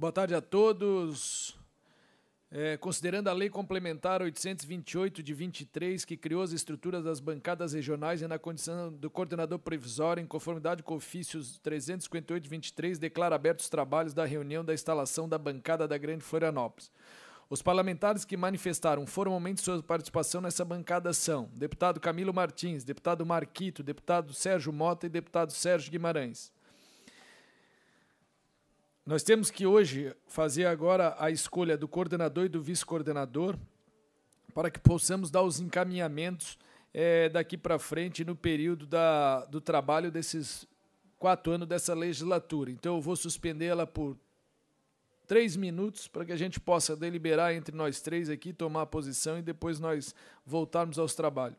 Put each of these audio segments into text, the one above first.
Boa tarde a todos. É, considerando a Lei Complementar 828 de 23, que criou as estruturas das bancadas regionais e na condição do coordenador provisório, em conformidade com ofícios 358 de 23, declara abertos os trabalhos da reunião da instalação da bancada da Grande Florianópolis. Os parlamentares que manifestaram formalmente sua participação nessa bancada são deputado Camilo Martins, deputado Marquito, deputado Sérgio Mota e deputado Sérgio Guimarães. Nós temos que hoje fazer agora a escolha do coordenador e do vice-coordenador para que possamos dar os encaminhamentos é, daqui para frente no período da, do trabalho desses quatro anos dessa legislatura. Então, eu vou suspendê-la por três minutos para que a gente possa deliberar entre nós três aqui, tomar a posição e depois nós voltarmos aos trabalhos.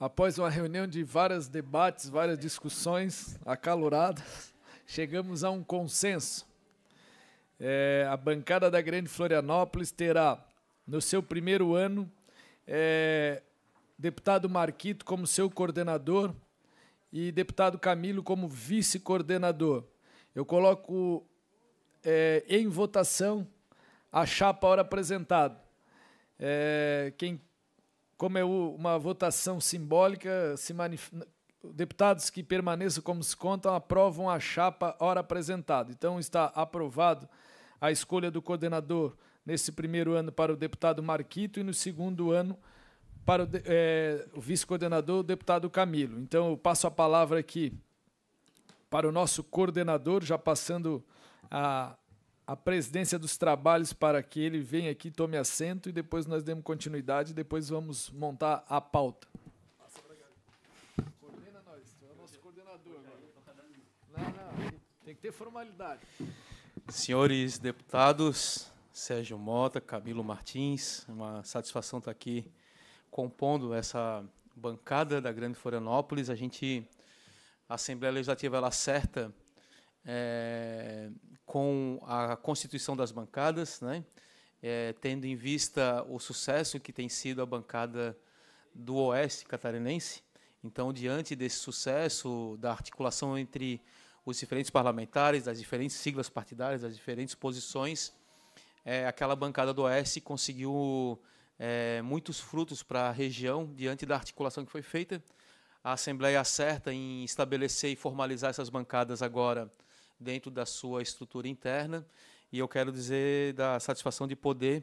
Após uma reunião de vários debates, várias discussões acaloradas, chegamos a um consenso. É, a bancada da Grande Florianópolis terá, no seu primeiro ano, é, deputado Marquito como seu coordenador e deputado Camilo como vice-coordenador. Eu coloco é, em votação a chapa ora apresentada. É, quem como é uma votação simbólica, se manif... deputados que permaneçam como se contam aprovam a chapa hora apresentada. Então está aprovado a escolha do coordenador nesse primeiro ano para o deputado Marquito e no segundo ano para o, é, o vice-coordenador, o deputado Camilo. Então eu passo a palavra aqui para o nosso coordenador, já passando a a presidência dos trabalhos para que ele venha aqui, tome assento e depois nós demos continuidade e depois vamos montar a pauta. Coordena nós, é o nosso coordenador Não, não, tem que ter formalidade. Senhores deputados, Sérgio Mota, Camilo Martins, é uma satisfação estar aqui compondo essa bancada da Grande Florianópolis. A gente, a Assembleia Legislativa, ela acerta é, com a constituição das bancadas, né? é, tendo em vista o sucesso que tem sido a bancada do Oeste catarinense. Então, diante desse sucesso, da articulação entre os diferentes parlamentares, das diferentes siglas partidárias, das diferentes posições, é, aquela bancada do Oeste conseguiu é, muitos frutos para a região diante da articulação que foi feita. A Assembleia acerta em estabelecer e formalizar essas bancadas agora dentro da sua estrutura interna. E eu quero dizer da satisfação de poder,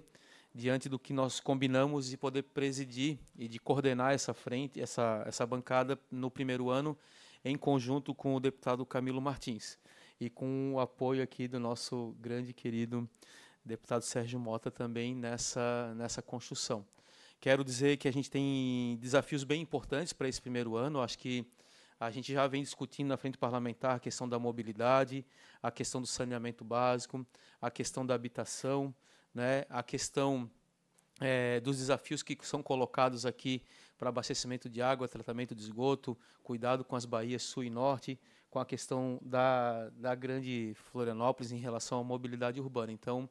diante do que nós combinamos, de poder presidir e de coordenar essa frente, essa, essa bancada no primeiro ano, em conjunto com o deputado Camilo Martins. E com o apoio aqui do nosso grande querido deputado Sérgio Mota também nessa, nessa construção. Quero dizer que a gente tem desafios bem importantes para esse primeiro ano. Acho que a gente já vem discutindo na frente parlamentar a questão da mobilidade, a questão do saneamento básico, a questão da habitação, né, a questão é, dos desafios que são colocados aqui para abastecimento de água, tratamento de esgoto, cuidado com as baías sul e norte, com a questão da, da grande Florianópolis em relação à mobilidade urbana. Então,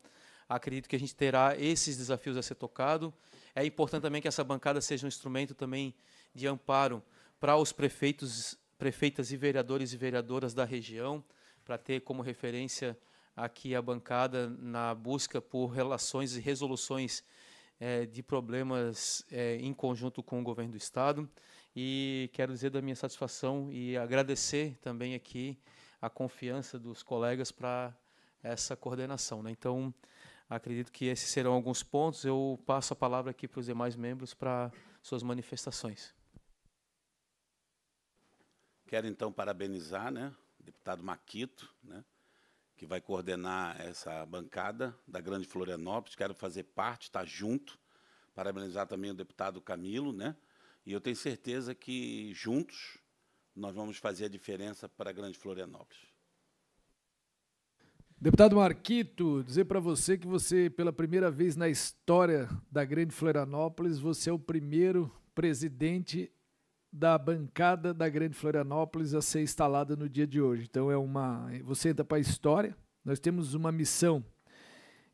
acredito que a gente terá esses desafios a ser tocado. É importante também que essa bancada seja um instrumento também de amparo para os prefeitos prefeitas e vereadores e vereadoras da região, para ter como referência aqui a bancada na busca por relações e resoluções eh, de problemas eh, em conjunto com o governo do Estado. E quero dizer da minha satisfação e agradecer também aqui a confiança dos colegas para essa coordenação. Né? Então, acredito que esses serão alguns pontos. Eu passo a palavra aqui para os demais membros para suas manifestações. Quero, então, parabenizar né, o deputado Maquito, né, que vai coordenar essa bancada da Grande Florianópolis. Quero fazer parte, estar tá junto. Parabenizar também o deputado Camilo. Né, e eu tenho certeza que, juntos, nós vamos fazer a diferença para a Grande Florianópolis. Deputado Marquito, dizer para você que você, pela primeira vez na história da Grande Florianópolis, você é o primeiro presidente da bancada da Grande Florianópolis a ser instalada no dia de hoje. Então é uma, você entra para a história. Nós temos uma missão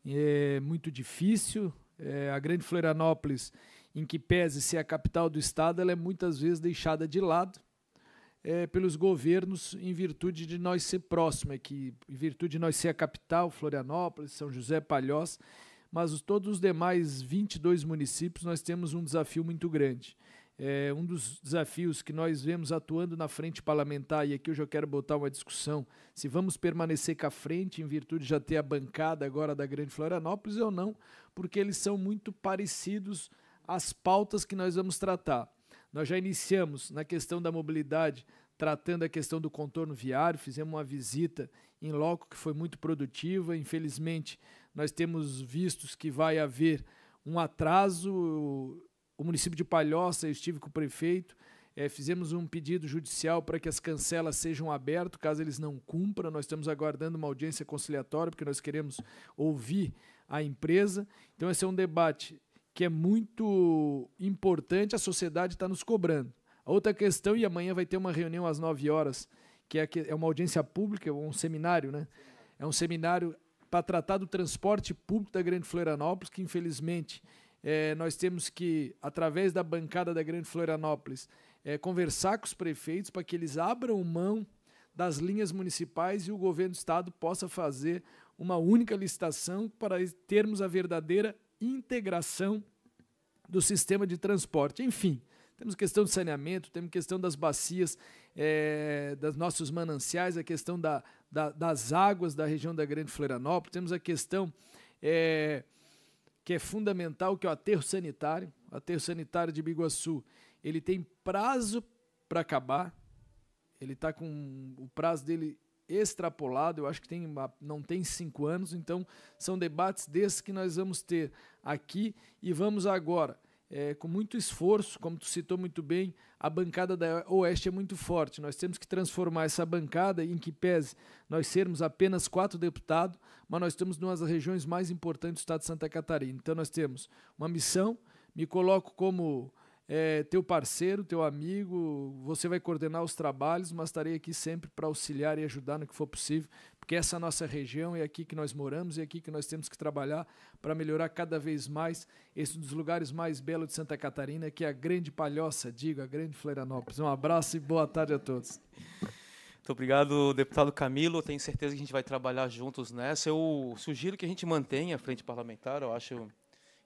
é, muito difícil. É, a Grande Florianópolis, em que pese ser a capital do estado, ela é muitas vezes deixada de lado é, pelos governos em virtude de nós ser próxima aqui, é em virtude de nós ser a capital, Florianópolis, São José, Palhoça, mas todos os demais 22 municípios nós temos um desafio muito grande. É, um dos desafios que nós vemos atuando na frente parlamentar, e aqui eu já quero botar uma discussão, se vamos permanecer com a frente em virtude de já ter a bancada agora da Grande Florianópolis ou não, porque eles são muito parecidos às pautas que nós vamos tratar. Nós já iniciamos na questão da mobilidade, tratando a questão do contorno viário, fizemos uma visita em loco que foi muito produtiva, infelizmente nós temos vistos que vai haver um atraso o município de Palhoça, eu estive com o prefeito, é, fizemos um pedido judicial para que as cancelas sejam abertas, caso eles não cumpram. Nós estamos aguardando uma audiência conciliatória, porque nós queremos ouvir a empresa. Então, esse é um debate que é muito importante, a sociedade está nos cobrando. A outra questão, e amanhã vai ter uma reunião às 9 horas, que é, é uma audiência pública, um seminário, né? É um seminário para tratar do transporte público da Grande Florianópolis, que infelizmente é, nós temos que, através da bancada da Grande Florianópolis, é, conversar com os prefeitos para que eles abram mão das linhas municipais e o governo do estado possa fazer uma única licitação para termos a verdadeira integração do sistema de transporte. Enfim, temos questão de saneamento, temos questão das bacias, é, das nossos mananciais, a questão da, da, das águas da região da Grande Florianópolis, temos a questão é, que é fundamental, que é o aterro sanitário. O aterro sanitário de Biguaçu, ele tem prazo para acabar. Ele está com o prazo dele extrapolado, eu acho que tem, não tem cinco anos, então são debates desses que nós vamos ter aqui e vamos agora é, com muito esforço, como tu citou muito bem, a bancada da Oeste é muito forte. Nós temos que transformar essa bancada em que pese nós sermos apenas quatro deputados, mas nós estamos numa das regiões mais importantes do estado de Santa Catarina. Então nós temos uma missão, me coloco como é, teu parceiro, teu amigo, você vai coordenar os trabalhos, mas estarei aqui sempre para auxiliar e ajudar no que for possível, porque essa é a nossa região, é aqui que nós moramos e é aqui que nós temos que trabalhar para melhorar cada vez mais esse dos lugares mais belos de Santa Catarina, que é a grande palhoça, digo, a grande Florianópolis. Um abraço e boa tarde a todos. Muito obrigado, deputado Camilo. Tenho certeza que a gente vai trabalhar juntos nessa. Eu sugiro que a gente mantenha a frente parlamentar, eu acho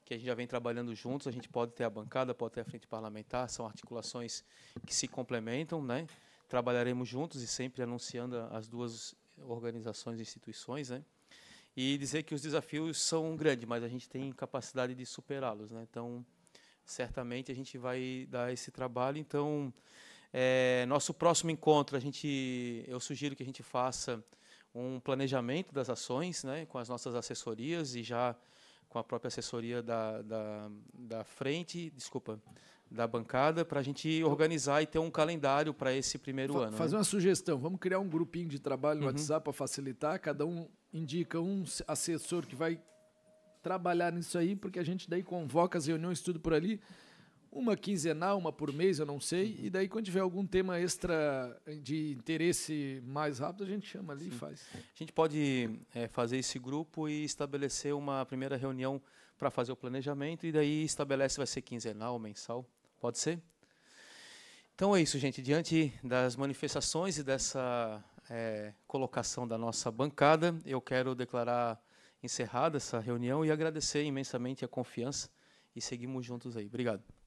que a gente já vem trabalhando juntos. A gente pode ter a bancada, pode ter a frente parlamentar, são articulações que se complementam, né? Trabalharemos juntos e sempre anunciando as duas organizações e instituições, né? E dizer que os desafios são grandes, mas a gente tem capacidade de superá-los, né? Então, certamente a gente vai dar esse trabalho. Então, é, nosso próximo encontro, a gente, eu sugiro que a gente faça um planejamento das ações, né, com as nossas assessorias e já com a própria assessoria da, da, da frente, desculpa, da bancada, para a gente organizar e ter um calendário para esse primeiro Fa ano. Né? Fazer né? uma sugestão, vamos criar um grupinho de trabalho no uhum. WhatsApp para facilitar, cada um indica um assessor que vai trabalhar nisso aí, porque a gente daí convoca as reuniões, tudo por ali uma quinzenal, uma por mês, eu não sei. Uhum. E daí, quando tiver algum tema extra eh, de interesse mais rápido, a gente chama ali Sim. e faz. A gente pode é, fazer esse grupo e estabelecer uma primeira reunião para fazer o planejamento, e daí estabelece vai ser quinzenal, mensal. Pode ser? Então é isso, gente. Diante das manifestações e dessa é, colocação da nossa bancada, eu quero declarar encerrada essa reunião e agradecer imensamente a confiança e seguimos juntos aí. Obrigado.